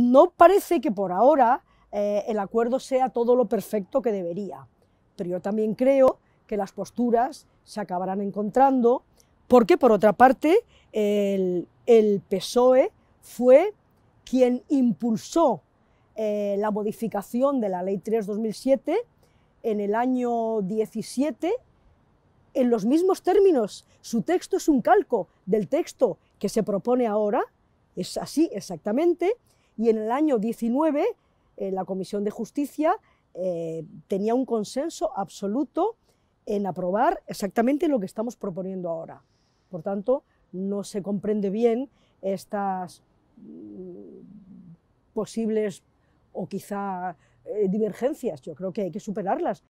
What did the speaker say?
no parece que por ahora eh, el acuerdo sea todo lo perfecto que debería, pero yo también creo que las posturas se acabarán encontrando, porque por otra parte el, PSOE fue quien impulsó eh, la modificación de la Ley 3-2007 en el año 17 en los mismos términos. Su texto es un calco del texto que se propone ahora, es así exactamente, y en el año 19 eh, la Comisión de Justicia eh, tenía un consenso absoluto en aprobar exactamente lo que estamos proponiendo ahora. Por tanto, no se comprende bien estas mm, posibles o quizá eh, divergencias. Yo creo que hay que superarlas.